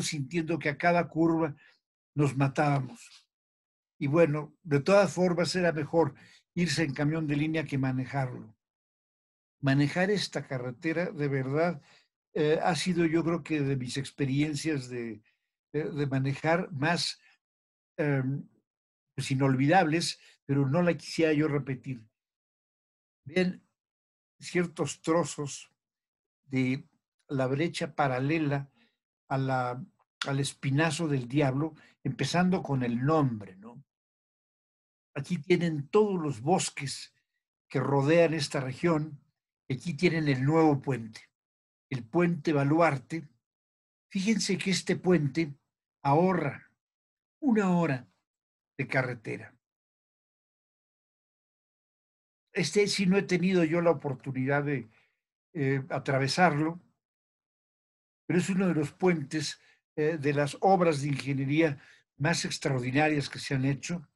sintiendo que a cada curva nos matábamos. Y bueno, de todas formas era mejor irse en camión de línea que manejarlo. Manejar esta carretera de verdad eh, ha sido yo creo que de mis experiencias de, eh, de manejar más em, pues, inolvidables, pero no la quisiera yo repetir. Ven ciertos trozos de la brecha paralela al espinazo del diablo, empezando con el nombre, ¿no? Aquí tienen todos los bosques que rodean esta región, aquí tienen el nuevo puente, el puente Baluarte. Fíjense que este puente ahorra una hora de carretera. Este si no he tenido yo la oportunidad de eh, atravesarlo, pero es uno de los puentes eh, de las obras de ingeniería más extraordinarias que se han hecho.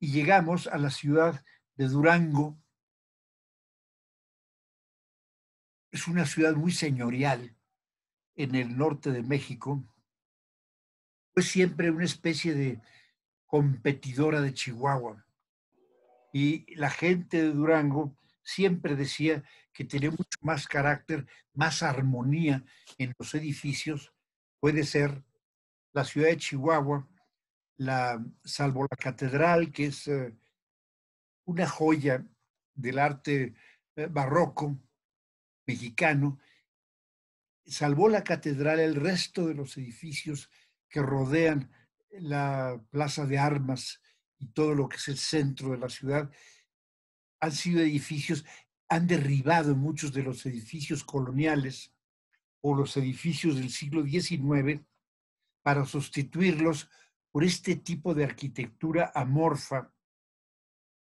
Y llegamos a la ciudad de Durango. Es una ciudad muy señorial en el norte de México. Fue siempre una especie de competidora de Chihuahua. Y la gente de Durango siempre decía que tiene mucho más carácter, más armonía en los edificios, puede ser la ciudad de Chihuahua, la, salvo la catedral, que es eh, una joya del arte eh, barroco mexicano, salvo la catedral, el resto de los edificios que rodean la plaza de armas y todo lo que es el centro de la ciudad han sido edificios han derribado muchos de los edificios coloniales o los edificios del siglo XIX para sustituirlos por este tipo de arquitectura amorfa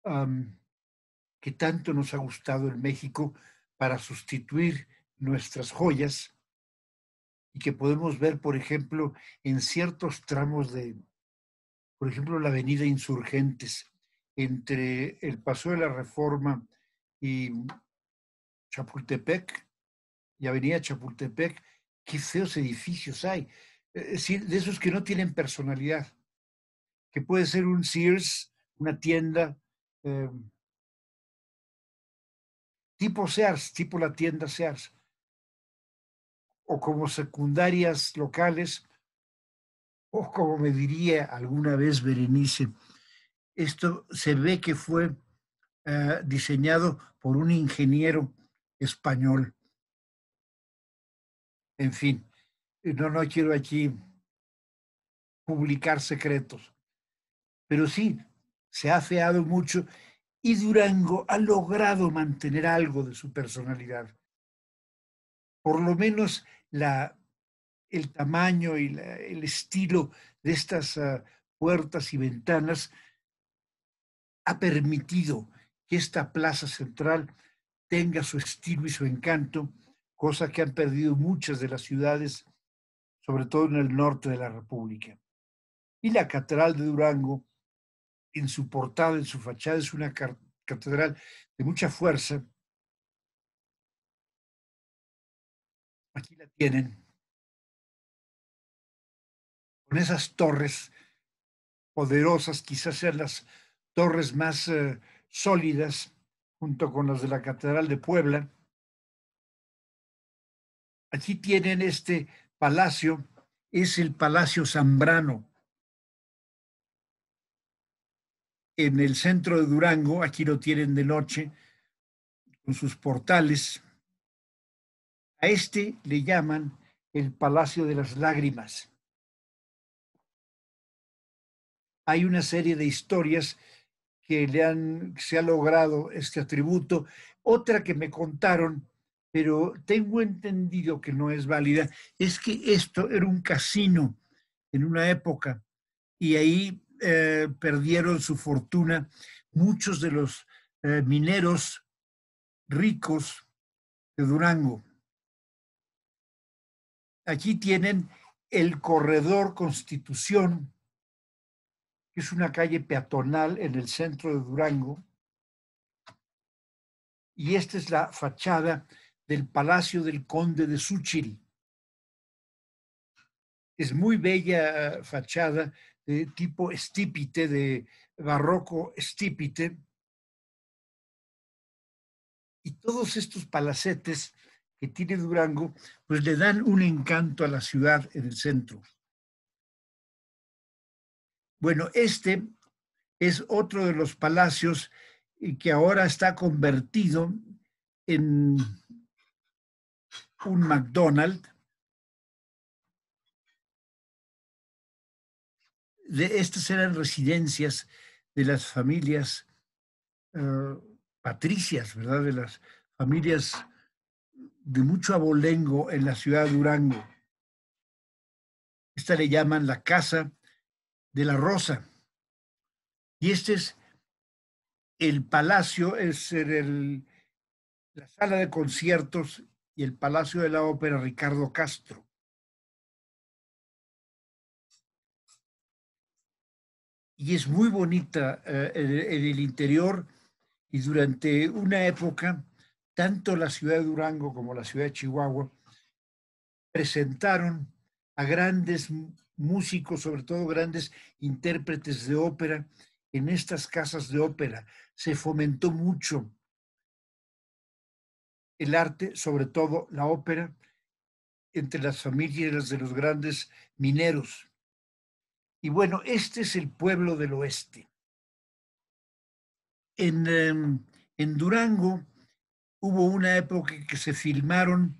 que tanto nos ha gustado en México para sustituir nuestras joyas y que podemos ver, por ejemplo, en ciertos tramos de, por ejemplo, la avenida Insurgentes entre el paso de la Reforma y Chapultepec y Avenida Chapultepec, qué feos edificios hay. Es eh, eh, de esos que no tienen personalidad, que puede ser un Sears, una tienda, em, tipo Sears, tipo la tienda Sears, o como secundarias locales, o como me diría alguna vez Berenice, esto se ve que fue eh, diseñado por un ingeniero español. En fin, no, no quiero aquí publicar secretos, pero sí, se ha feado mucho y Durango ha logrado mantener algo de su personalidad. Por lo menos el tamaño y el estilo de estas ah, puertas y ventanas ha permitido que esta plaza central tenga su estilo y su encanto, cosa que han perdido muchas de las ciudades, sobre todo en el norte de la República. Y la Catedral de Durango, en su portada, en su fachada, es una catedral de mucha fuerza. Aquí la tienen. Con esas torres poderosas, quizás sean las torres más eh, sólidas, junto con las de la Catedral de Puebla. Aquí tienen este palacio, es el Palacio Zambrano. En el centro de Durango, aquí lo tienen de noche, con sus portales. A este le llaman el Palacio de las Lágrimas. Hay una serie de historias que le se ha logrado este atributo. Otra que me contaron, pero tengo entendido que no es válida, es que esto era un casino en una época y ahí eh, perdieron su fortuna muchos de los eh, mineros ricos de Durango. Aquí tienen el corredor Constitución que es una calle peatonal en el centro de Durango. Y esta es la fachada del Palacio del Conde de suchiri Es muy bella eh, fachada de tipo estípite, de barroco estípite. Y todos estos palacetes que tiene Durango, pues le dan un encanto a la ciudad en el centro. Bueno, este es otro de los palacios eh, que ahora está convertido en un McDonald's. De, estas eran residencias de las familias eh, patricias, ¿verdad? De las familias de mucho abolengo en la ciudad de Durango. Esta le llaman la casa de la Rosa. Y este es el palacio, es el, la sala de conciertos y el palacio de la ópera Ricardo Castro. Y es muy bonita eh, en el interior y durante una época, tanto la ciudad de Durango como la ciudad de Chihuahua presentaron a grandes músicos, sobre todo grandes intérpretes de ópera, en estas casas de ópera. Se fomentó mucho el arte, sobre todo la ópera, entre las familias de los grandes mineros. Y bueno, este es el pueblo del oeste. En, em, en Durango hubo una época en que se filmaron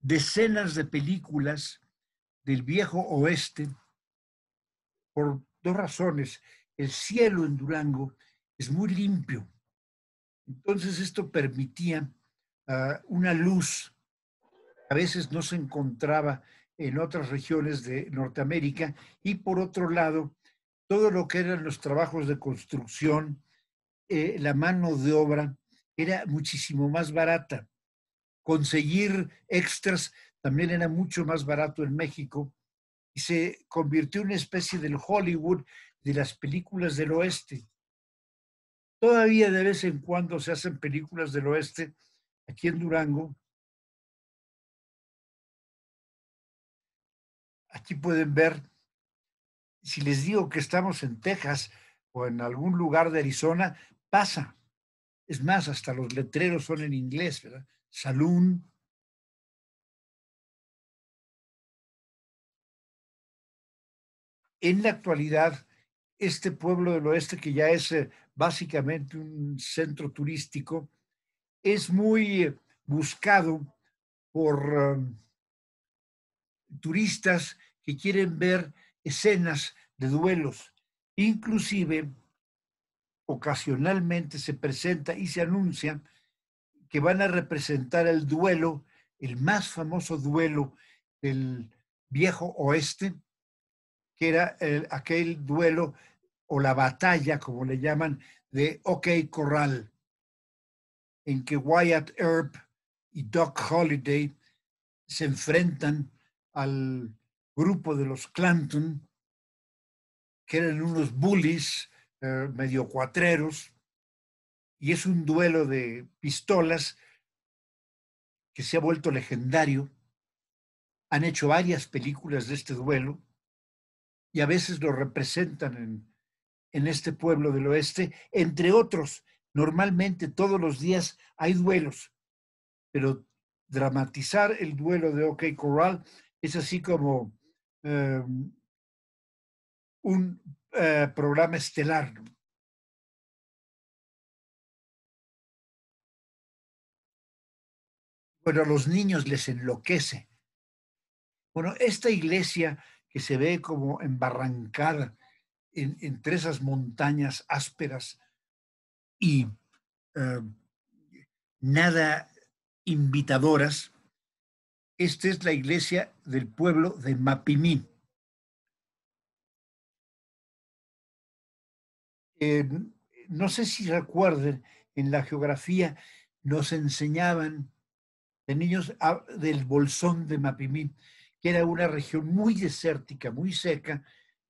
decenas de películas del viejo oeste por dos razones. El cielo en Durango es muy limpio. Entonces esto permitía ah, una luz a veces no se encontraba en otras regiones de Norteamérica y por otro lado, todo lo que eran los trabajos de construcción, eh, la mano de obra era muchísimo más barata. Conseguir extras también era mucho más barato en México y se convirtió en una especie del Hollywood de las películas del oeste. Todavía de vez en cuando se hacen películas del oeste aquí en Durango. Aquí pueden ver, si les digo que estamos en Texas o en algún lugar de Arizona, pasa. Es más, hasta los letreros son en inglés, ¿verdad? Saloon, en la actualidad este pueblo del oeste, que ya es eh, básicamente un centro turístico, es muy eh, buscado por um, turistas que quieren ver escenas de duelos. Inclusive, ocasionalmente se presenta y se anuncia que van a representar el duelo, el más famoso duelo del viejo oeste, era aquel duelo o la batalla, como le llaman, de OK Corral, en que Wyatt Earp y Doc Holliday se enfrentan al grupo de los Clanton, que eran unos bullies eh, medio cuatreros, y es un duelo de pistolas que se ha vuelto legendario. Han hecho varias películas de este duelo y a veces lo representan en, en este pueblo del oeste, entre otros. Normalmente todos los días hay duelos, pero dramatizar el duelo de OK Corral es así como em, un eh, programa estelar. Bueno, a los niños les enloquece. Bueno, esta iglesia que se ve como embarrancada en, entre esas montañas ásperas y eh, nada invitadoras. Esta es la iglesia del pueblo de Mapimí. no sé si recuerden, en la geografía nos enseñaban de niños ah, del bolsón de Mapimí que era una región muy desértica, muy seca,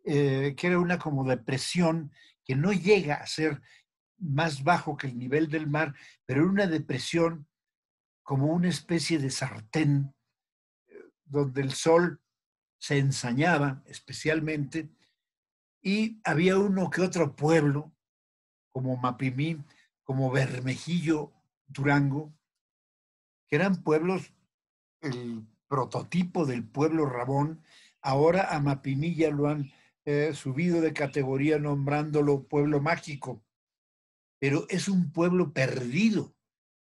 eh, que era una como depresión que no llega a ser más bajo que el nivel del mar, pero era una depresión como una especie de sartén eh, donde el sol se ensañaba especialmente y había uno que otro pueblo, como Mapimí, como Bermejillo, Durango, que eran pueblos, prototipo del pueblo Rabón, ahora a Mapimilla lo han eh, subido de categoría nombrándolo pueblo mágico, pero es un pueblo perdido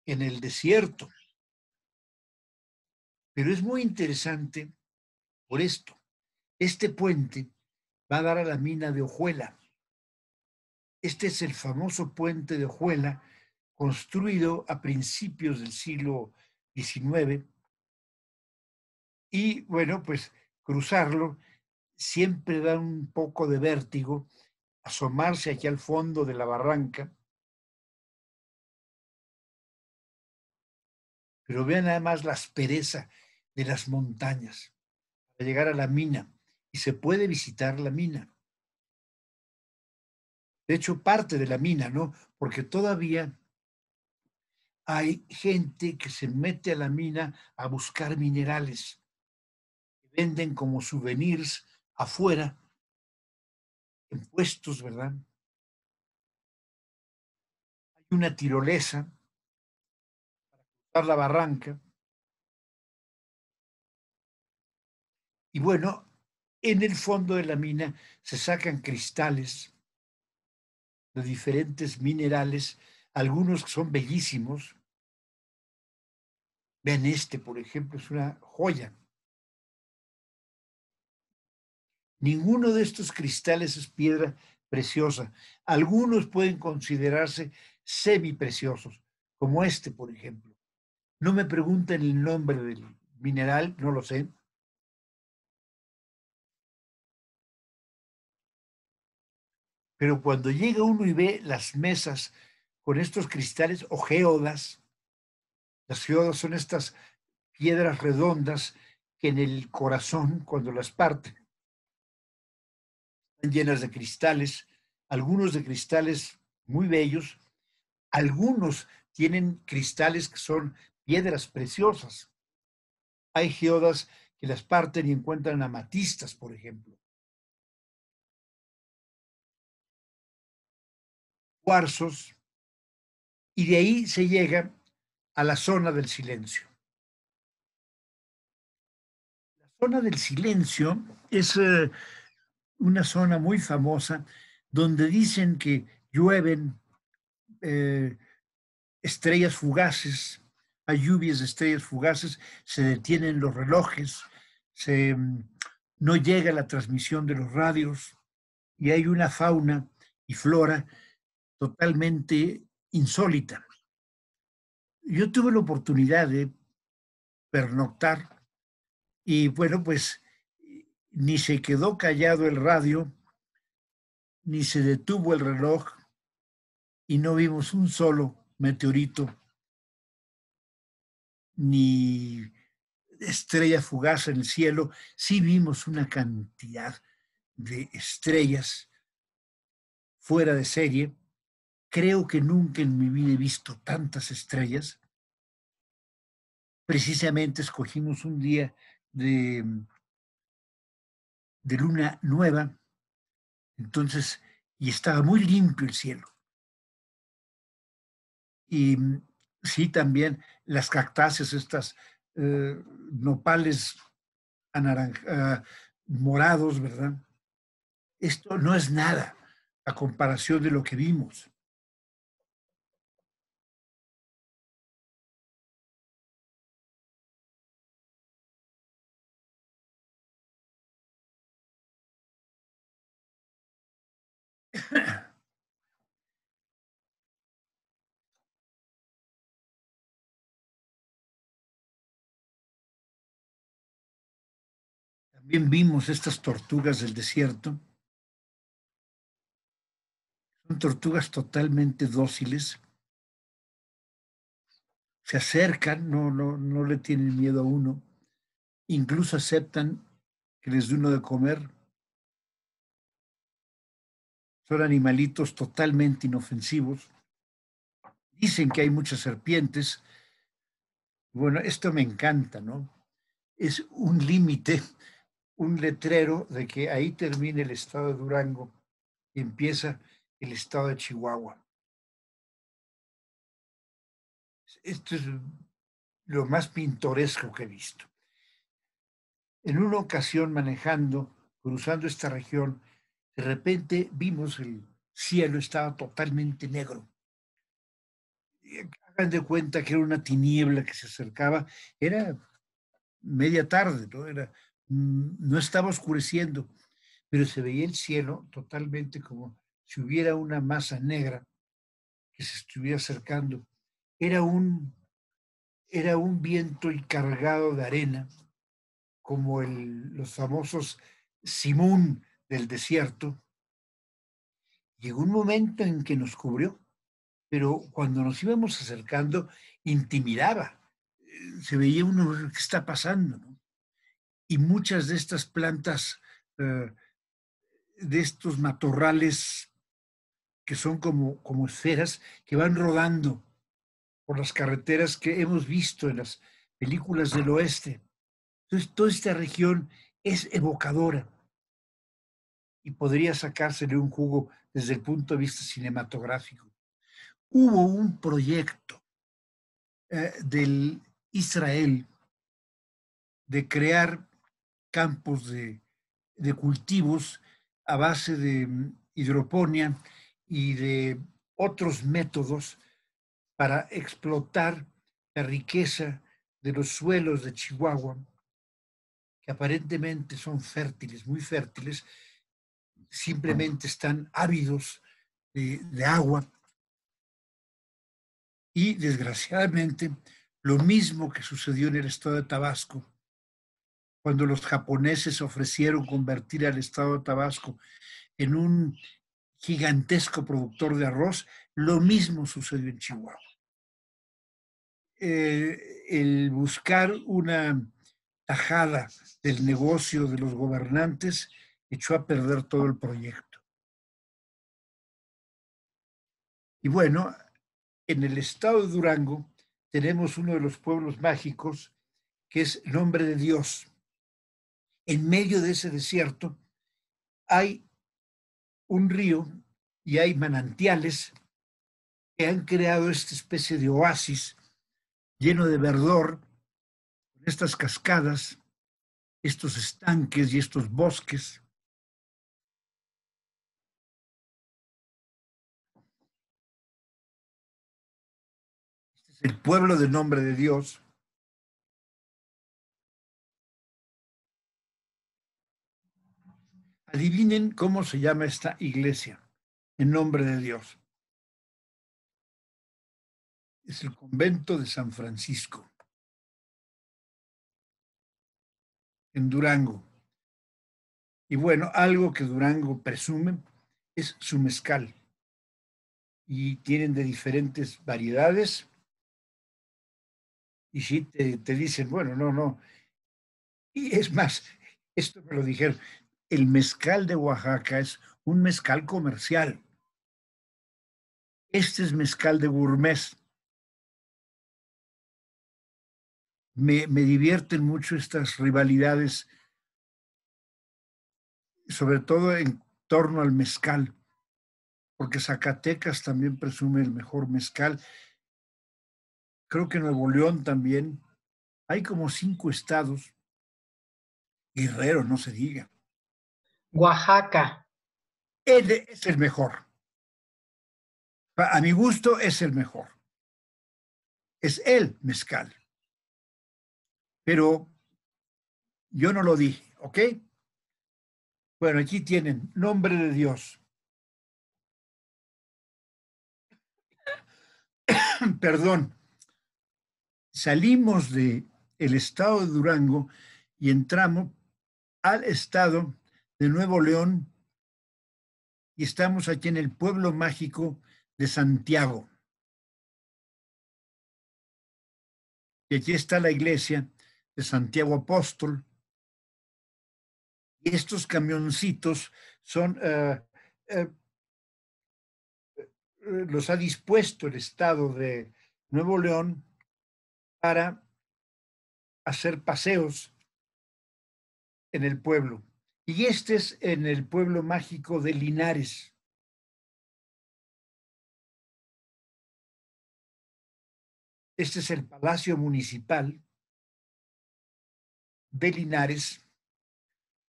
en el desierto. Pero es muy interesante por esto. Este puente va a dar a la mina de Ojuela. Este es el famoso puente de Ojuela construido a principios del siglo XIX y bueno, pues cruzarlo siempre da un poco de vértigo, asomarse aquí al fondo de la barranca. Pero vean además la aspereza de las montañas para llegar a la mina. Y se puede visitar la mina. De hecho, parte de la mina, ¿no? Porque todavía hay gente que se mete a la mina a buscar minerales venden como souvenirs afuera, en puestos, ¿verdad? Hay una tirolesa para cruzar la barranca. Y bueno, en el fondo de la mina se sacan cristales de diferentes minerales, algunos son bellísimos. Ven este, por ejemplo, es una joya. Ninguno de estos cristales es piedra preciosa. Algunos pueden considerarse semi-preciosos, como este, por ejemplo. No me pregunten el nombre del mineral, no lo sé. Pero cuando llega uno y ve las mesas con estos cristales o geodas, las geodas son estas piedras redondas que en el corazón, cuando las parte llenas de cristales, algunos de cristales muy bellos, algunos tienen cristales que son piedras preciosas. Hay geodas que las parten y encuentran amatistas, por ejemplo. Cuarzos, y de ahí se llega a la zona del silencio. La zona del silencio es eh, una zona muy famosa donde dicen que llueven eh, estrellas fugaces, hay lluvias de estrellas fugaces, se detienen los relojes, mm, no llega la transmisión de los radios y hay una fauna y flora totalmente insólita. Yo tuve la oportunidad de pernoctar y bueno, pues ni se quedó callado el radio, ni se detuvo el reloj, y no vimos un solo meteorito, ni estrella fugaz en el cielo, sí vimos una cantidad de estrellas fuera de serie. Creo que nunca en mi vida he visto tantas estrellas. Precisamente escogimos un día de de luna nueva, entonces, y estaba muy limpio el cielo. Y mm, sí, también las cactáceas, estas eh, nopales ah, morados, ¿verdad? Esto no es nada a comparación de lo que vimos. También vimos estas tortugas del desierto. Son tortugas totalmente dóciles. Se acercan, no, no, no le tienen miedo a uno. Incluso aceptan que les dé uno de comer son animalitos totalmente inofensivos. Dicen que hay muchas serpientes. Bueno, esto me encanta, ¿no? Es un límite, un letrero de que ahí termina el estado de Durango y empieza el estado de Chihuahua. Esto es lo más pintoresco que he visto. En una ocasión manejando, cruzando esta región, de repente vimos el cielo estaba totalmente negro. Hagan de cuenta que era una tiniebla que se acercaba. Era media tarde, ¿no? Era, no estaba oscureciendo, pero se veía el cielo totalmente como si hubiera una masa negra que se estuviera acercando. Era un, era un viento y cargado de arena, como el, los famosos simón del desierto, llegó un momento en que nos cubrió, pero cuando nos íbamos acercando, intimidaba. Eh, se veía uno que está pasando. Y muchas de estas plantas, eh, de estos matorrales que son como, como esferas, que van rodando por las carreteras que hemos visto en las películas del oeste. Entonces, toda esta región es evocadora y podría de un jugo desde el punto de vista cinematográfico. Hubo un proyecto eh, del Israel de crear campos de, de cultivos a base de mm, hidroponía y de otros métodos para explotar la riqueza de los suelos de Chihuahua, que aparentemente son fértiles, muy fértiles, simplemente están ávidos de, agua. Y desgraciadamente, lo mismo que sucedió en el estado de Tabasco, cuando los japoneses ofrecieron convertir al estado de Tabasco en un gigantesco productor de arroz, lo mismo sucedió en Chihuahua. Eh, el buscar una tajada del negocio de los gobernantes echó a perder todo el proyecto. Y bueno, en el estado de Durango tenemos uno de los pueblos mágicos que es el nombre de Dios. En medio de ese desierto hay un río y hay manantiales que han creado esta especie de oasis lleno de verdor, estas cascadas, estos estanques y estos bosques. el pueblo del nombre de Dios. Adivinen cómo se llama esta iglesia en nombre de Dios. Es el convento de San Francisco, en Durango. Y bueno, algo que Durango presume es su mezcal. Y tienen de diferentes variedades y si te, te dicen, bueno, no, no. Y es más, esto me lo dijeron, el mezcal de Oaxaca es un mezcal comercial. Este es mezcal de gourmet. Me, me, divierten mucho estas rivalidades, sobre todo en torno al mezcal, porque Zacatecas también presume el mejor mezcal creo que Nuevo León también, hay como cinco estados, Guerrero, no se diga. Oaxaca. Él es el mejor. A mi gusto es el mejor. Es el mezcal. Pero yo no lo dije, ¿ok? Bueno, aquí tienen, nombre de Dios. Perdón salimos del el estado de Durango y entramos al estado de Nuevo León y estamos aquí en el pueblo mágico de Santiago. Y aquí está la iglesia de Santiago Apóstol. Y estos camioncitos son, eh, eh, los ha dispuesto el Estado de Nuevo León para hacer paseos en el pueblo. Y este es en el pueblo mágico de Linares. Este es el Palacio Municipal de Linares.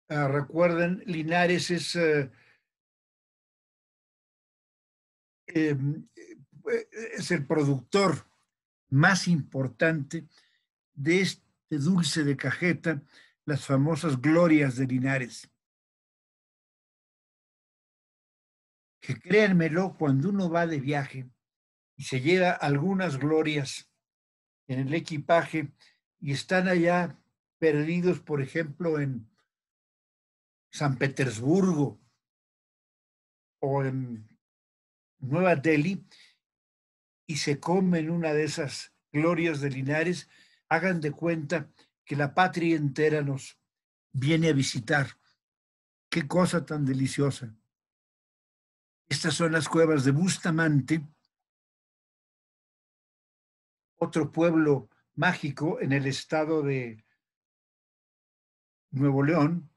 Ah, recuerden, Linares es eh, em, eh, eh, es el productor más importante de este dulce de cajeta, las famosas glorias de Linares. Que créanmelo, cuando uno va de viaje y se lleva algunas glorias en el equipaje y están allá perdidos, por ejemplo, en San Petersburgo o en Nueva Delhi, y se comen una de esas glorias de Linares, hagan de cuenta que la patria entera nos viene a visitar. Qué cosa tan deliciosa. Estas son las cuevas de Bustamante, otro pueblo mágico en el estado de Nuevo León.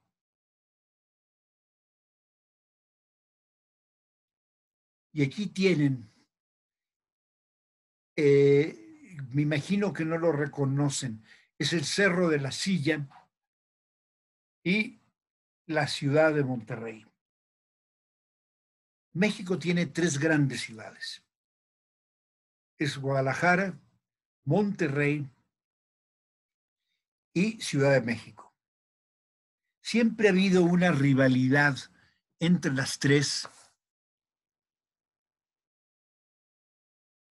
Y aquí tienen eh, me imagino que no lo reconocen, es el Cerro de la Silla y la ciudad de Monterrey. México tiene tres grandes ciudades. Es Guadalajara, Monterrey y Ciudad de México. Siempre ha habido una rivalidad entre las tres.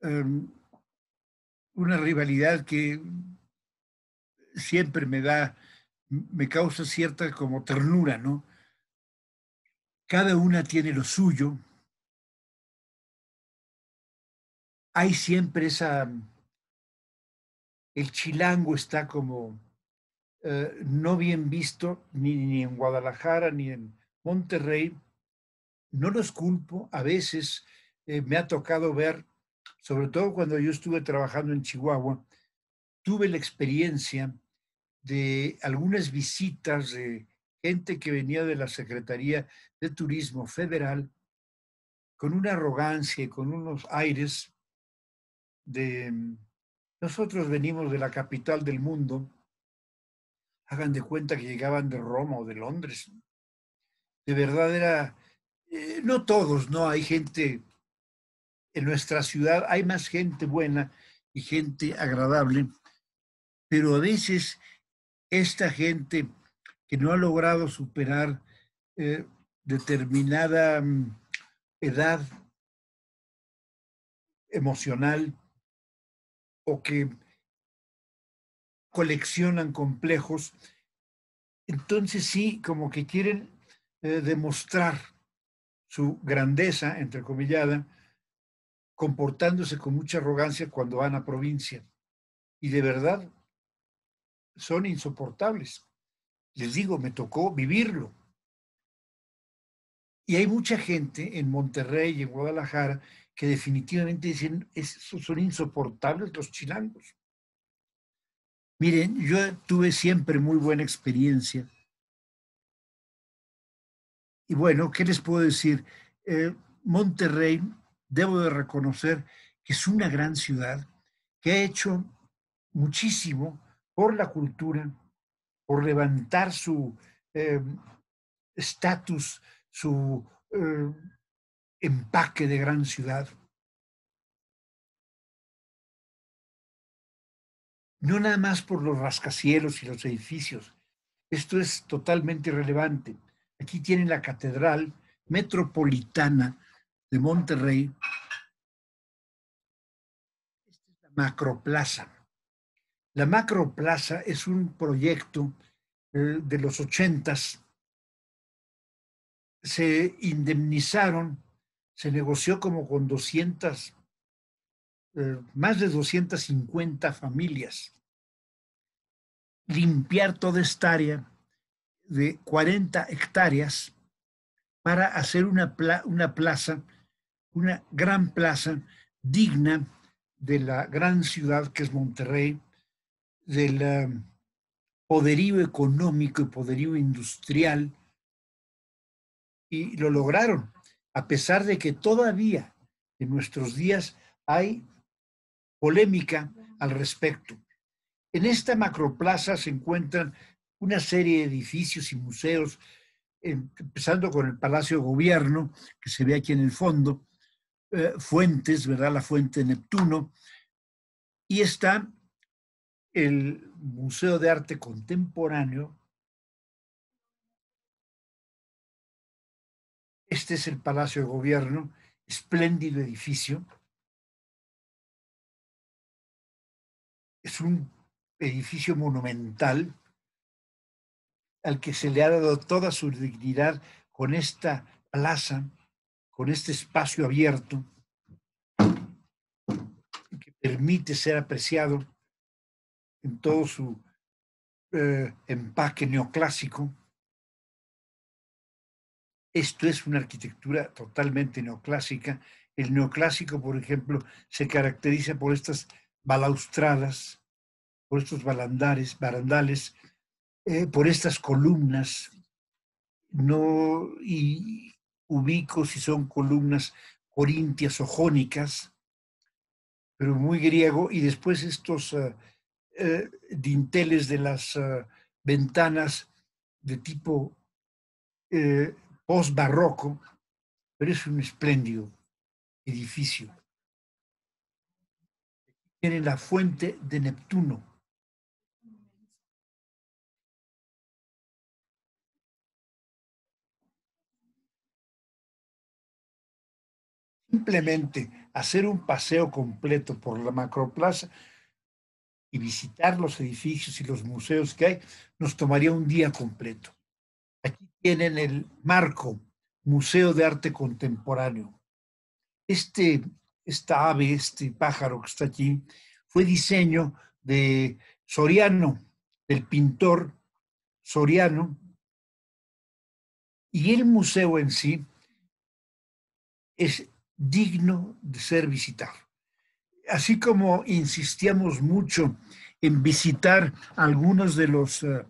Em, una rivalidad que siempre me da, me causa cierta como ternura, ¿no? Cada una tiene lo suyo. Hay siempre esa... El chilango está como eh, no bien visto ni, en Guadalajara ni en Monterrey. No los culpo. A veces eh, me ha tocado ver sobre todo cuando yo estuve trabajando en Chihuahua, tuve la experiencia de algunas visitas de gente que venía de la Secretaría de Turismo Federal con una arrogancia y con unos aires de mm, nosotros venimos de la capital del mundo, hagan de cuenta que llegaban de Roma o de Londres. De verdad era, eh, no todos, ¿no? Hay gente en nuestra ciudad hay más gente buena y gente agradable, pero a veces esta gente que no ha logrado superar eh, determinada mm, edad emocional o que coleccionan complejos, entonces sí, como que quieren eh, demostrar su grandeza, entre entrecomillada, comportándose con mucha arrogancia cuando van a provincia. Y de verdad, son insoportables. Les digo, me tocó vivirlo. Y hay mucha gente en Monterrey y en Guadalajara que definitivamente dicen, son insoportables los chilangos. Miren, yo tuve siempre muy buena experiencia. Y bueno, ¿qué les puedo decir? Eh, Monterrey debo de reconocer que es una gran ciudad que ha hecho muchísimo por la cultura, por levantar su em, estatus, su eh, empaque de gran ciudad. No nada más por los rascacielos y los edificios. Esto es totalmente irrelevante. Aquí tienen la catedral metropolitana de Monterrey, esta es la Macroplaza. La Macroplaza es un proyecto eh, de los ochentas. Se indemnizaron, se negoció como con 200, eh, más de 250 familias. Limpiar toda esta área de 40 hectáreas para hacer una, una plaza una gran plaza digna de la gran ciudad que es Monterrey, del um, poderío económico y poderío industrial. Y lo lograron, a pesar de que todavía en nuestros días hay polémica al respecto. En esta macroplaza se encuentran una serie de edificios y museos, em, empezando con el Palacio de Gobierno, que se ve aquí en el fondo, eh, fuentes, ¿verdad? La fuente Neptuno. Y está el Museo de Arte Contemporáneo. Este es el Palacio de Gobierno, espléndido edificio. Es un edificio monumental al que se le ha dado toda su dignidad con esta plaza con este espacio abierto que permite ser apreciado en todo su eh, empaque neoclásico. Esto es una arquitectura totalmente neoclásica. El neoclásico, por ejemplo, se caracteriza por estas balaustradas, por estos balandares, barandales, eh, por estas columnas, no, y ubicos si son columnas corintias o jónicas, pero muy griego, y después estos ah, eh, dinteles de las ah, ventanas de tipo eh, post-barroco, pero es un espléndido edificio. Tiene la fuente de Neptuno, simplemente hacer un paseo completo por la macroplaza y visitar los edificios y los museos que hay, nos tomaría un día completo. Aquí tienen el marco, Museo de Arte Contemporáneo. Este, esta ave, este pájaro que está aquí, fue diseño de Soriano, del pintor Soriano, y el museo en sí es digno de ser visitado. Así como insistíamos mucho en visitar algunos de los eh,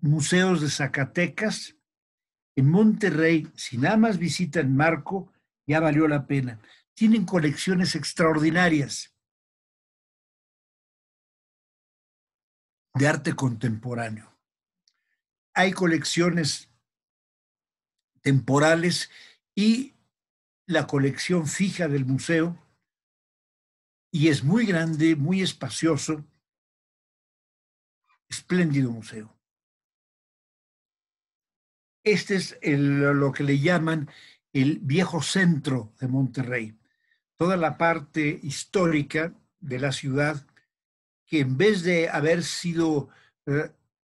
museos de Zacatecas, en Monterrey, si nada más visitan Marco, ya valió la pena. Tienen colecciones extraordinarias de arte contemporáneo. Hay colecciones temporales y la colección fija del museo y es muy grande, muy espacioso, espléndido museo. Este es lo que le llaman el viejo centro de Monterrey, toda la parte histórica de la ciudad que en vez de haber sido eh,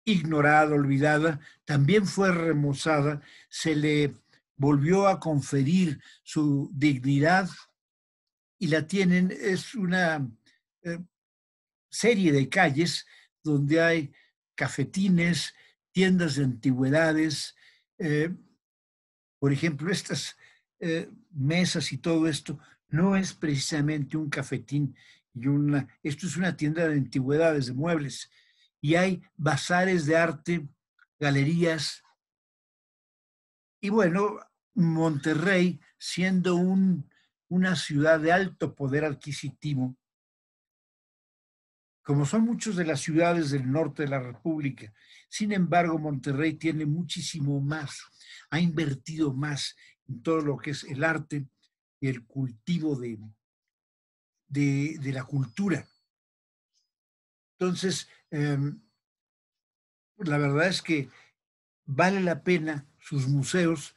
ignorada, olvidada, también fue remozada, se le volvió a conferir su dignidad y la tienen, es una eh, serie de calles donde hay cafetines, tiendas de antigüedades, eh, por ejemplo, estas eh, mesas y todo esto no es precisamente un cafetín y una, esto es una tienda de antigüedades, de muebles, y hay bazares de arte, galerías, y bueno, Monterrey, siendo un, una ciudad de alto poder adquisitivo, como son muchas de las ciudades del norte de la República. Sin embargo, Monterrey tiene muchísimo más, ha invertido más en todo lo que es el arte y el cultivo de, de, la cultura. Entonces, em, la verdad es que vale la pena sus museos,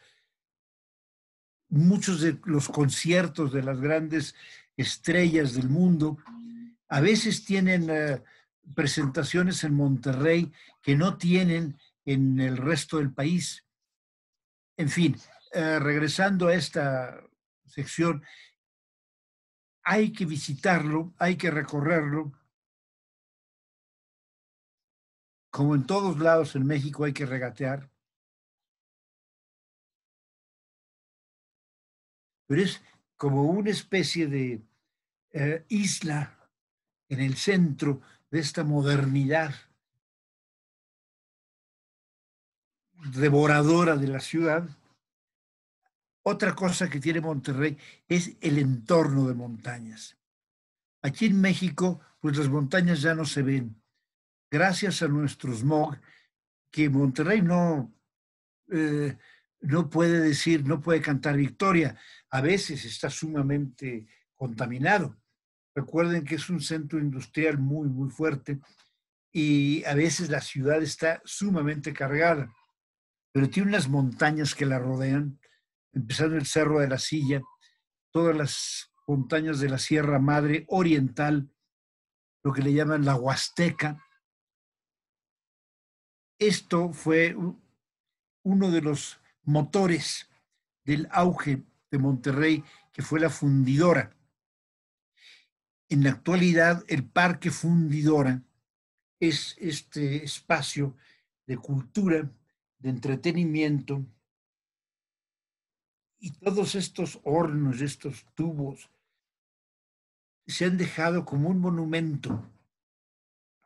muchos de los conciertos de las grandes estrellas del mundo, a veces tienen eh, presentaciones en Monterrey que no tienen en el resto del país. En fin, eh, regresando a esta sección, hay que visitarlo, hay que recorrerlo. Como en todos lados en México hay que regatear. pero es como una especie de eh, isla en el centro de esta modernidad devoradora de la ciudad. Otra cosa que tiene Monterrey es el entorno de montañas. Aquí en México, pues las montañas ya no se ven. Gracias a nuestros smog, que Monterrey no, eh, no puede decir, no puede cantar victoria, a veces está sumamente contaminado. Recuerden que es un centro industrial muy, muy fuerte y a veces la ciudad está sumamente cargada, pero tiene unas montañas que la rodean, empezando el Cerro de la Silla, todas las montañas de la Sierra Madre Oriental, lo que le llaman la Huasteca. Esto fue uno de los motores del auge de Monterrey, que fue la fundidora. En la actualidad, el Parque Fundidora es este espacio de cultura, de entretenimiento, y todos estos hornos, estos tubos, se han dejado como un monumento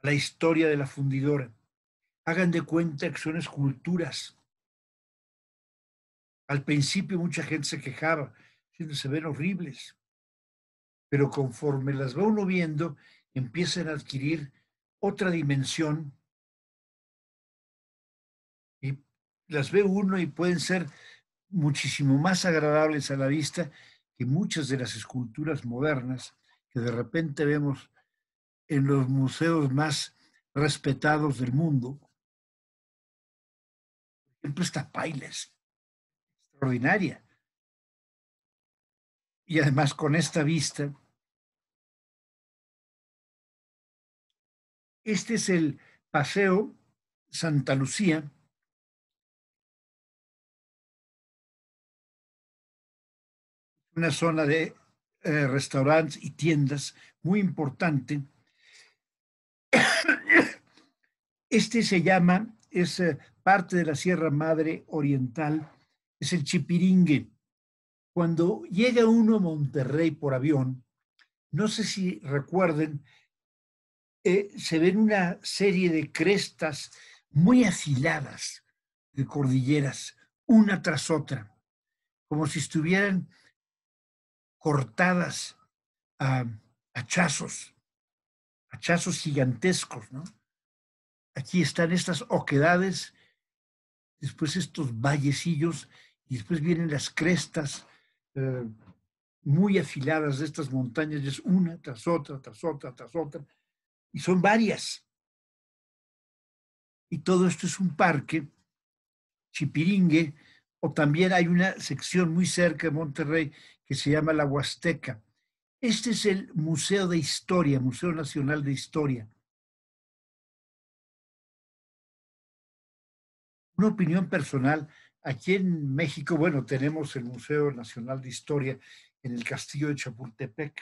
a la historia de la fundidora. Hagan de cuenta que son esculturas al principio mucha gente se quejaba, se ven horribles, pero conforme las va uno viendo, empiezan a adquirir otra dimensión y las ve uno y pueden ser muchísimo más agradables a la vista que muchas de las esculturas modernas que de repente vemos en los museos más respetados del mundo. Por ejemplo, está Pailes. Y además con esta vista, este es el paseo Santa Lucía. Una zona de eh, restaurantes y tiendas muy importante. Este se llama, es eh, parte de la Sierra Madre Oriental es el chipiringue. Cuando llega uno a Monterrey por avión, no sé si recuerden, eh, se ven una serie de crestas muy afiladas de cordilleras, una tras otra, como si estuvieran cortadas a hachazos, hachazos gigantescos, ¿no? Aquí están estas oquedades, después estos vallecillos y después vienen las crestas eh, muy afiladas de estas montañas, es una tras otra, tras otra, tras otra, y son varias. Y todo esto es un parque, Chipiringue, o también hay una sección muy cerca de Monterrey que se llama la Huasteca. Este es el Museo de Historia, Museo Nacional de Historia. Una opinión personal, Aquí en México, bueno, tenemos el Museo Nacional de Historia en el Castillo de Chapultepec,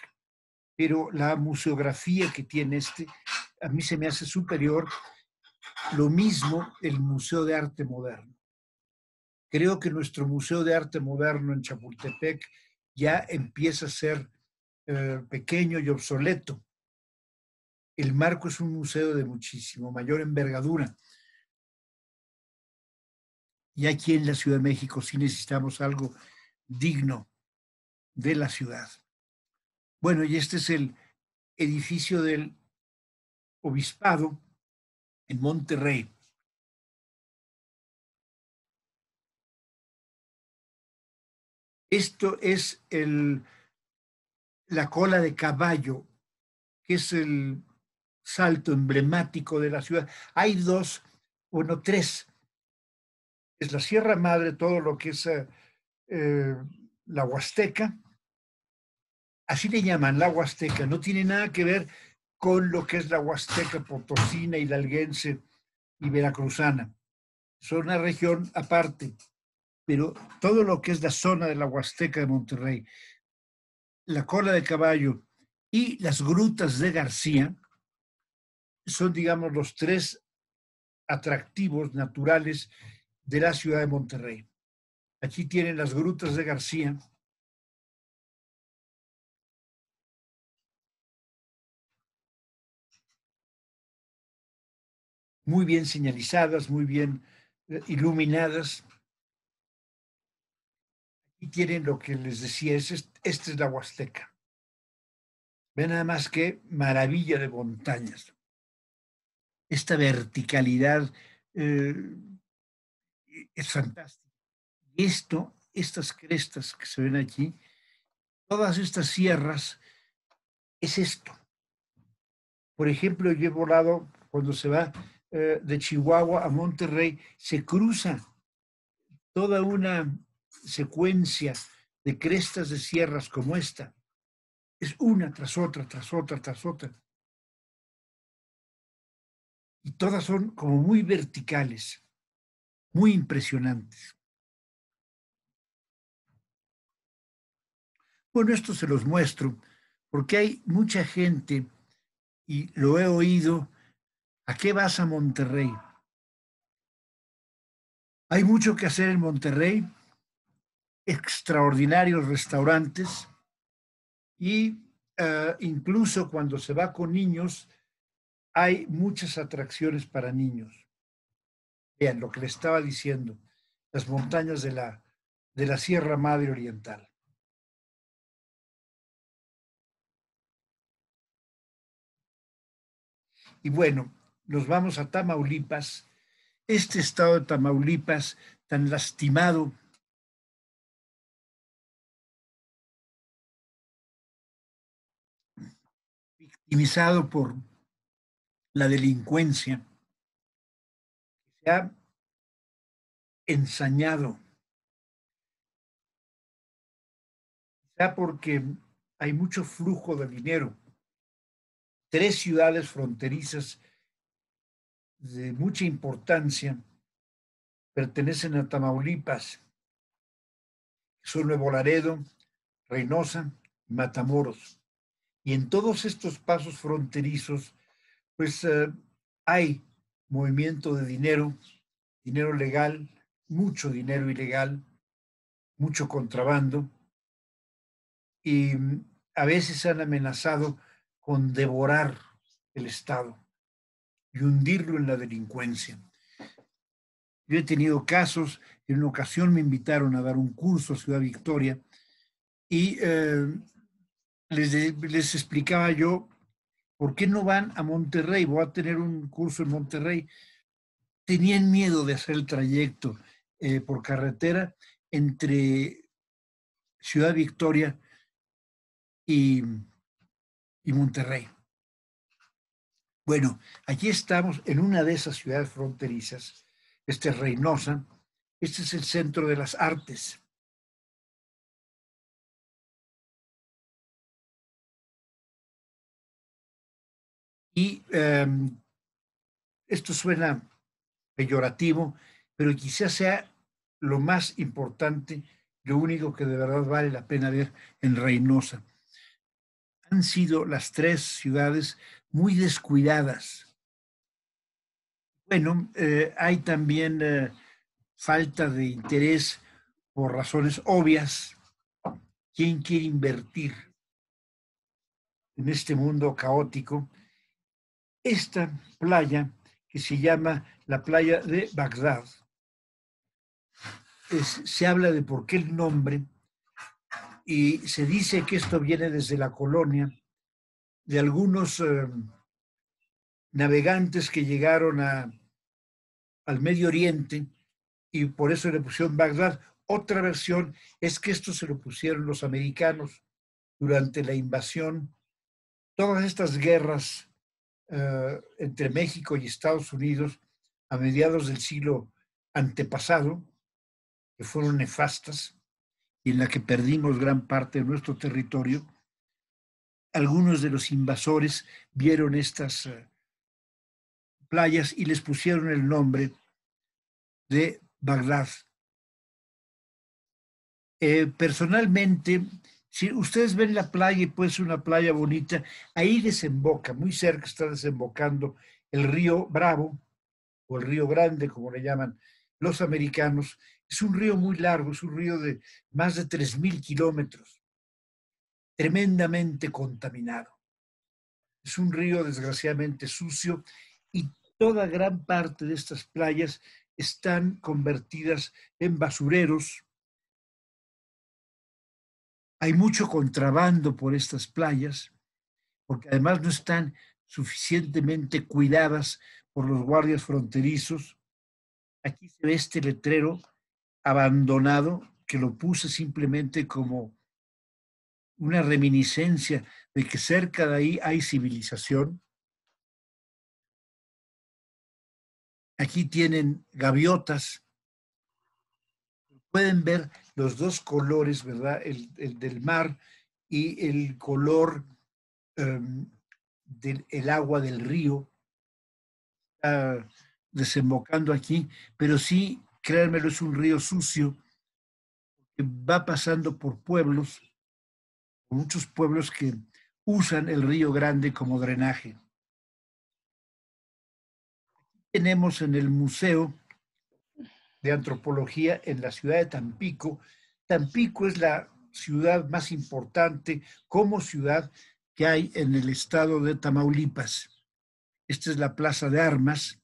pero la museografía que tiene este a mí se me hace superior. Lo mismo el Museo de Arte Moderno. Creo que nuestro Museo de Arte Moderno en Chapultepec ya empieza a ser eh, pequeño y obsoleto. El marco es un museo de muchísimo mayor envergadura y aquí en la Ciudad de México sí necesitamos algo digno de la ciudad. Bueno, y este es el edificio del obispado en Monterrey. Esto es el, la cola de caballo, que es el salto emblemático de la ciudad. Hay dos, bueno, tres es la Sierra Madre, todo lo que es eh, eh, la Huasteca. Así le llaman, la Huasteca. No tiene nada que ver con lo que es la Huasteca potosina, hidalguense y veracruzana. Son una región aparte, pero todo lo que es la zona de la Huasteca de Monterrey, la cola de caballo y las grutas de García son, digamos, los tres atractivos naturales de la ciudad de Monterrey. Aquí tienen las grutas de García. Muy bien señalizadas, muy bien eh, iluminadas. Y tienen lo que les decía, es, esta es la Huasteca. Ve nada más que maravilla de montañas. Esta verticalidad eh, es fantástico. Y esto, estas crestas que se ven aquí, todas estas sierras, es esto. Por ejemplo, yo he volado cuando se va eh, de Chihuahua a Monterrey, se cruza toda una secuencia de crestas de sierras como esta. Es una tras otra, tras otra, tras otra. Y todas son como muy verticales muy impresionantes. Bueno, esto se los muestro porque hay mucha gente, y lo he oído, ¿a qué vas a Monterrey? Hay mucho que hacer en Monterrey, extraordinarios restaurantes y ah, incluso cuando se va con niños hay muchas atracciones para niños. Vean lo que le estaba diciendo, las montañas de la, de la Sierra Madre Oriental. Y bueno, nos vamos a Tamaulipas, este estado de Tamaulipas tan lastimado victimizado por la delincuencia ensañado. porque hay mucho flujo de dinero. Tres ciudades fronterizas de mucha importancia pertenecen a Tamaulipas. Son Nuevo Laredo, Reynosa, Matamoros. Y en todos estos pasos fronterizos, pues eh, hay movimiento de dinero, dinero legal, mucho dinero ilegal, mucho contrabando, y mm, a veces han amenazado con devorar el Estado y hundirlo en la delincuencia. Yo he tenido casos, en una ocasión me invitaron a dar un curso a Ciudad Victoria y eh, les explicaba yo ¿Por qué no van a Monterrey? Voy a tener un curso en Monterrey. Tenían miedo de hacer el trayecto eh, por carretera entre Ciudad Victoria y, y Monterrey. Bueno, aquí estamos en una de esas ciudades fronterizas, este es Reynosa, este es el centro de las artes. Y em, esto suena peyorativo, pero quizás sea lo más importante, lo único que de verdad vale la pena ver en Reynosa. Han sido las tres ciudades muy descuidadas. Bueno, eh, hay también eh, falta de interés por razones obvias. ¿Quién quiere invertir en este mundo caótico? esta playa que se llama la playa de Bagdad. se habla de por qué el nombre y se dice que esto viene desde la colonia de algunos eh, navegantes que llegaron al Medio Oriente y por eso le pusieron Bagdad. Otra versión es que esto se lo pusieron los americanos durante la invasión. Todas estas guerras eh, entre México y Estados Unidos a mediados del siglo antepasado, que fueron nefastas y en la que perdimos gran parte de nuestro territorio, algunos de los invasores vieron estas eh, playas y les pusieron el nombre de Bagdad. Eh, personalmente, si ustedes ven la playa y pues una playa bonita, ahí desemboca, muy cerca está desembocando el río Bravo o el río Grande, como le llaman los americanos. Es un río muy largo, es un río de más de 3.000 kilómetros, tremendamente contaminado. Es un río desgraciadamente sucio y toda gran parte de estas playas están convertidas en basureros, hay mucho contrabando por estas playas, porque además no están suficientemente cuidadas por los guardias fronterizos. Aquí se ve este letrero abandonado que lo puse simplemente como una reminiscencia de que cerca de ahí hay civilización. Aquí tienen gaviotas pueden ver los dos colores, ¿verdad? El, del mar y el color em, del agua del río. desembocando aquí, pero sí, créanmelo, es un río sucio que va pasando por pueblos, muchos pueblos que usan el río grande como drenaje. tenemos en el museo de Antropología en la ciudad de Tampico. Tampico es la ciudad más importante como ciudad que hay en el estado de Tamaulipas. Esta es la Plaza de Armas.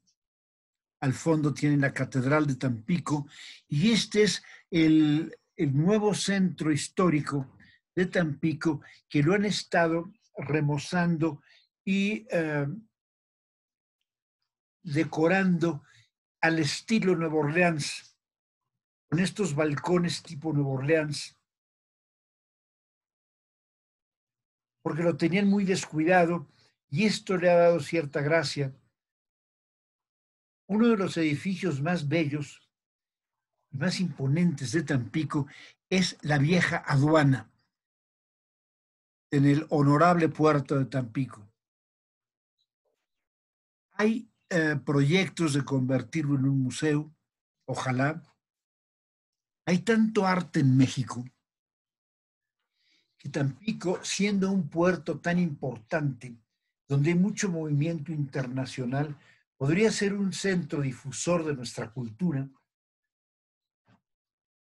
Al fondo tiene la Catedral de Tampico y este es el, nuevo centro histórico de Tampico que lo han estado remozando y eh, decorando al estilo Nuevo Orleans, con estos balcones tipo Nuevo Orleans, porque lo tenían muy descuidado y esto le ha dado cierta gracia. Uno de los edificios más bellos y más imponentes de Tampico es la vieja aduana en el honorable puerto de Tampico. Hay eh, proyectos de convertirlo en un museo, ojalá. Hay tanto arte en México que Tampico, siendo un puerto tan importante, donde hay mucho movimiento internacional, podría ser un centro difusor de nuestra cultura,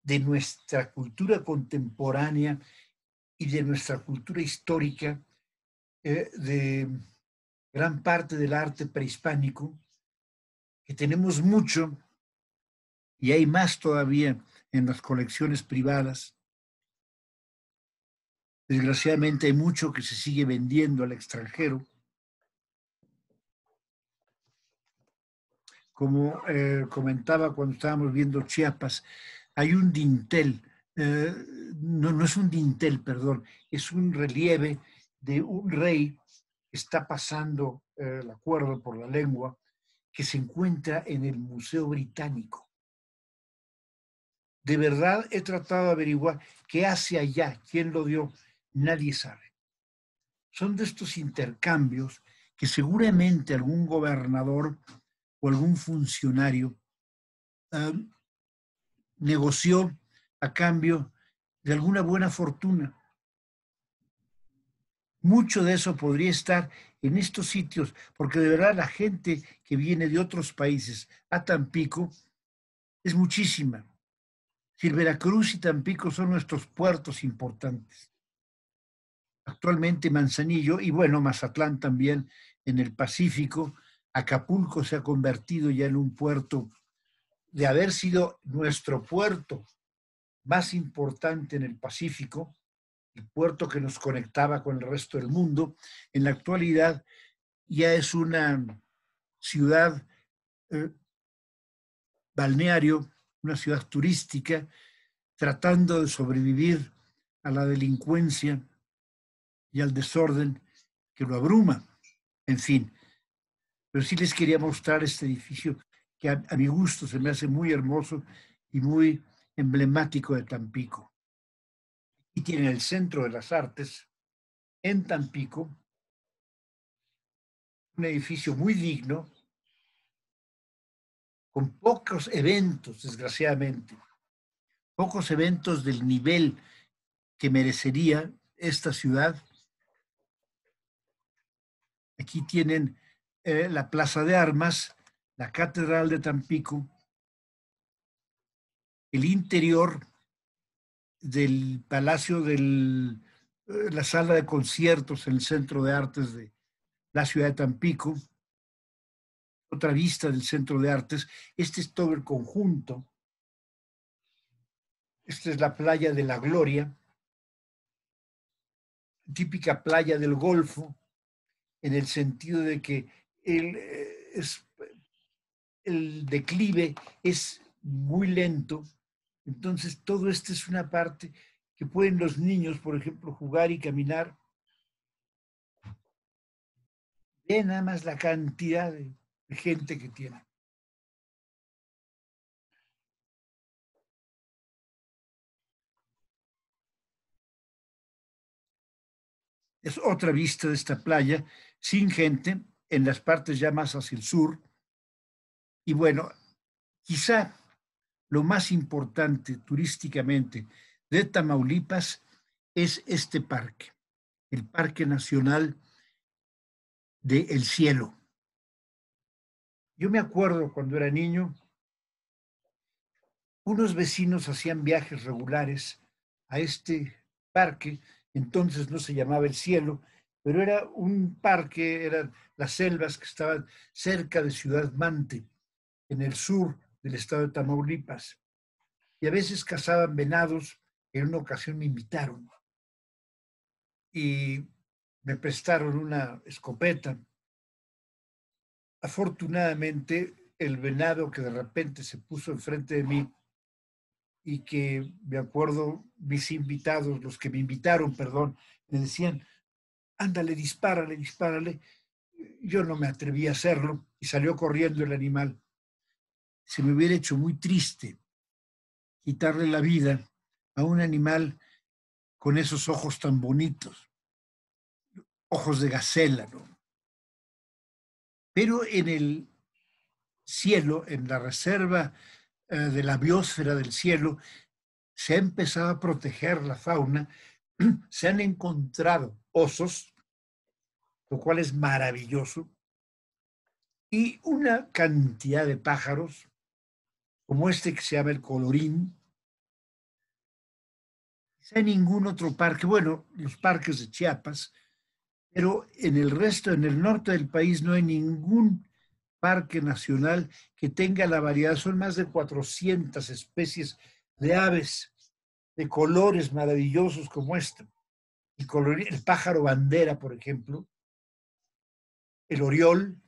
de nuestra cultura contemporánea y de nuestra cultura histórica, eh, de gran parte del arte prehispánico, que tenemos mucho y hay más todavía en las colecciones privadas. Desgraciadamente hay mucho que se sigue vendiendo al extranjero, como eh, comentaba cuando estábamos viendo Chiapas, hay un dintel, eh, no, no es un dintel, perdón, es un relieve de un rey está pasando la eh, el acuerdo por la lengua, que se encuentra en el Museo Británico. De verdad he tratado de averiguar qué hace allá, quién lo dio, nadie sabe. Son de estos intercambios que seguramente algún gobernador o algún funcionario em, negoció a cambio de alguna buena fortuna. Mucho de eso podría estar en estos sitios, porque de verdad la gente que viene de otros países a Tampico es muchísima. Si Veracruz y Tampico son nuestros puertos importantes. Actualmente Manzanillo y bueno, Mazatlán también en el Pacífico. Acapulco se ha convertido ya en un puerto de haber sido nuestro puerto más importante en el Pacífico, puerto que nos conectaba con el resto del mundo, en la actualidad ya es una ciudad eh, balneario, una ciudad turística, tratando de sobrevivir a la delincuencia y al desorden que lo abruma. En fin, pero sí les quería mostrar este edificio que a mi gusto se me hace muy hermoso y muy emblemático de Tampico y tiene el Centro de las Artes en Tampico, un edificio muy digno, con pocos eventos, desgraciadamente, pocos eventos del nivel que merecería esta ciudad. Aquí tienen eh, la Plaza de Armas, la Catedral de Tampico, el interior del Palacio de eh, la sala de conciertos en el Centro de Artes de la ciudad de Tampico, otra vista del Centro de Artes. Este es todo el conjunto. Esta es la playa de la Gloria, típica playa del Golfo, en el sentido de que el eh, declive es muy lento, entonces, todo esto es una parte que pueden los niños, por ejemplo, jugar y caminar. ve nada más la cantidad de, gente que tiene. Es otra vista de esta playa, sin gente, en las partes ya más hacia el sur. Y bueno, quizá lo más importante turísticamente de Tamaulipas es este parque, el Parque Nacional de Cielo. Yo me acuerdo cuando era niño, unos vecinos hacían viajes regulares a este parque, entonces no se llamaba El Cielo, pero era un parque, eran las selvas que estaban cerca de Ciudad Mante, en el sur del estado de Tamaulipas. Y a veces cazaban venados, en una ocasión me invitaron y me prestaron una escopeta. Afortunadamente, el venado que de repente se puso enfrente de mí y que, me acuerdo, mis invitados, los que me invitaron, perdón, me decían, ándale, dispárale, dispárale. Yo no me atreví a hacerlo y salió corriendo el animal se me hubiera hecho muy triste quitarle la vida a un animal con esos ojos tan bonitos, ojos de gacela, ¿no? Pero en el cielo, en la reserva eh, de la biosfera del cielo, se ha empezado a proteger la fauna, se han encontrado osos, lo cual es maravilloso, y una cantidad de pájaros como este que se llama el Colorín, No hay ningún otro parque, bueno, los parques de Chiapas, pero en el resto, en el norte del país, no hay ningún parque nacional que tenga la variedad. Son más de 400 especies de aves de colores maravillosos como este. El, el pájaro bandera, por ejemplo, el oriol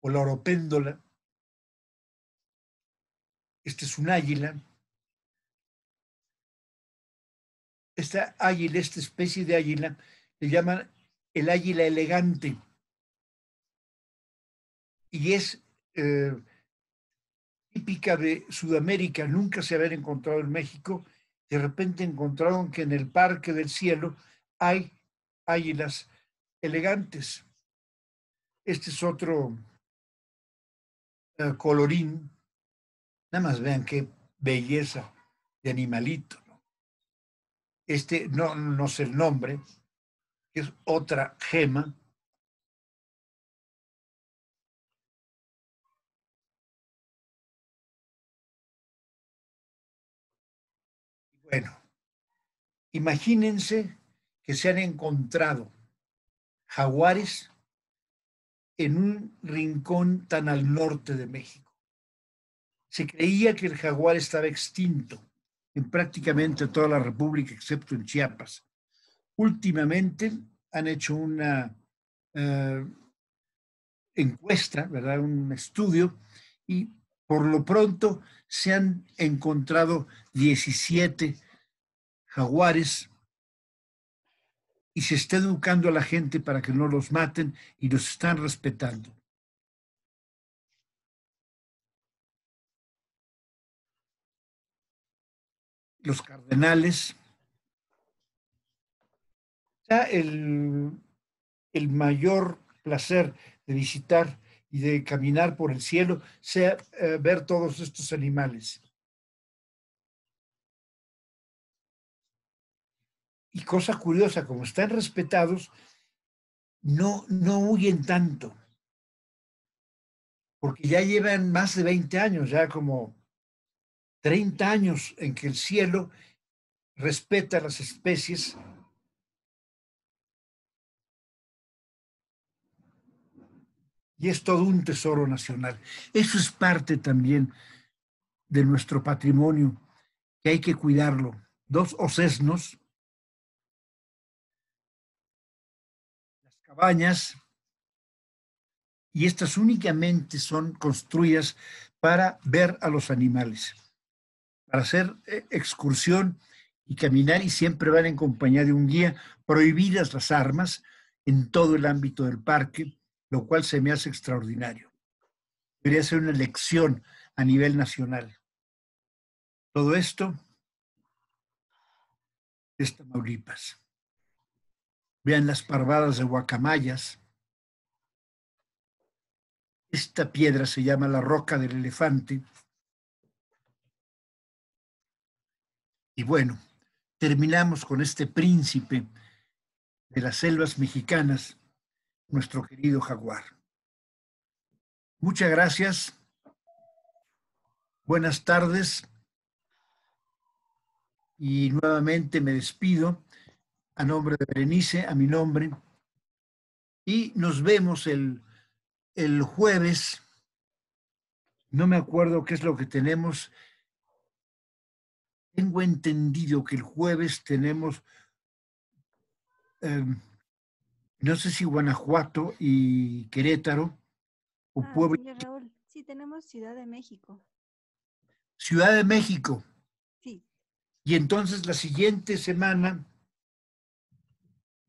o la oropéndola, este es un águila. Esta águila, esta especie de águila, le llaman el águila elegante. Y es eh, típica de Sudamérica, nunca se había encontrado en México. De repente encontraron que en el Parque del Cielo hay águilas elegantes. Este es otro eh, colorín Nada más vean qué belleza de animalito. Este, no, no sé el nombre, es otra gema. Bueno, imagínense que se han encontrado jaguares en un rincón tan al norte de México se creía que el jaguar estaba extinto en prácticamente toda la República, excepto en Chiapas. Últimamente han hecho una eh, encuesta, ¿verdad? un estudio, y por lo pronto se han encontrado 17 jaguares y se está educando a la gente para que no los maten y los están respetando. los cardenales. El, el mayor placer de visitar y de caminar por el cielo sea eh, ver todos estos animales. Y cosa curiosa, como están respetados, no, no huyen tanto, porque ya llevan más de 20 años, ya como 30 años en que el cielo respeta las especies y es todo un tesoro nacional. Eso es parte también de nuestro patrimonio, que hay que cuidarlo. Dos ocesnos, las cabañas, y estas únicamente son construidas para ver a los animales para hacer eh, excursión y caminar y siempre van en compañía de un guía, prohibidas las armas en todo el ámbito del parque, lo cual se me hace extraordinario. Debería ser una lección a nivel nacional. Todo esto es Tamaulipas. Vean las parvadas de guacamayas. Esta piedra se llama la roca del elefante Y bueno, terminamos con este príncipe de las selvas mexicanas, nuestro querido jaguar. Muchas gracias. Buenas tardes. Y nuevamente me despido a nombre de Berenice, a mi nombre. Y nos vemos el, el jueves. No me acuerdo qué es lo que tenemos tengo entendido que el jueves tenemos, em, no sé si Guanajuato y Querétaro o ah, Puebla. sí, tenemos Ciudad de México. Ciudad de México. Sí. Y entonces la siguiente semana.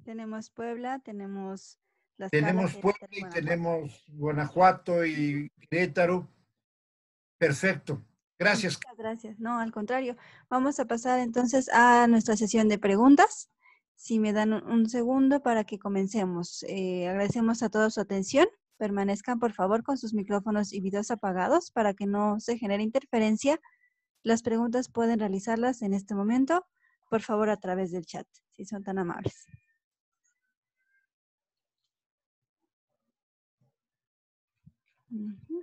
Tenemos Puebla, tenemos las tenemos Puebla y tenemos Guanajuato y Querétaro. Perfecto. Gracias. gracias. No, al contrario. Vamos a pasar entonces a nuestra sesión de preguntas. Si me dan un segundo para que comencemos. Eh, agradecemos a todos su atención. Permanezcan, por favor, con sus micrófonos y videos apagados para que no se genere interferencia. Las preguntas pueden realizarlas en este momento, por favor, a través del chat, si son tan amables.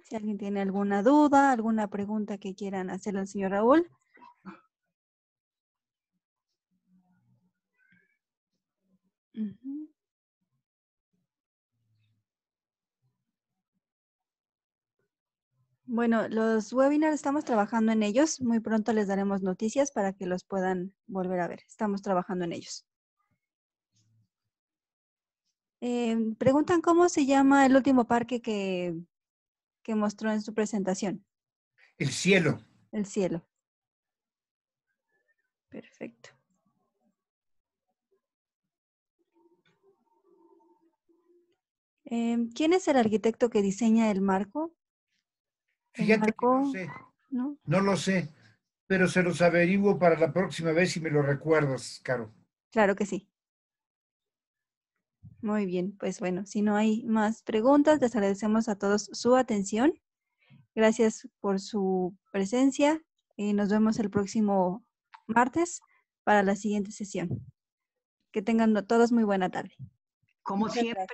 Si alguien tiene alguna duda, alguna pregunta que quieran hacerle al señor Raúl. Bueno, los webinars estamos trabajando en ellos. Muy pronto les daremos noticias para que los puedan volver a ver. Estamos trabajando en ellos. Em, preguntan cómo se llama el último parque que que mostró en su presentación? El cielo. El cielo. Perfecto. Em, ¿Quién es el arquitecto que diseña el marco? Fíjate Que no, sé. no lo sé, pero se los averiguo para la próxima vez si me lo recuerdas, Caro. Claro que sí. Muy bien, pues bueno, si no hay más preguntas, les agradecemos a todos su atención. Gracias por su presencia y eh, nos vemos el próximo martes para la siguiente sesión. Que tengan todos muy buena tarde. Como siempre,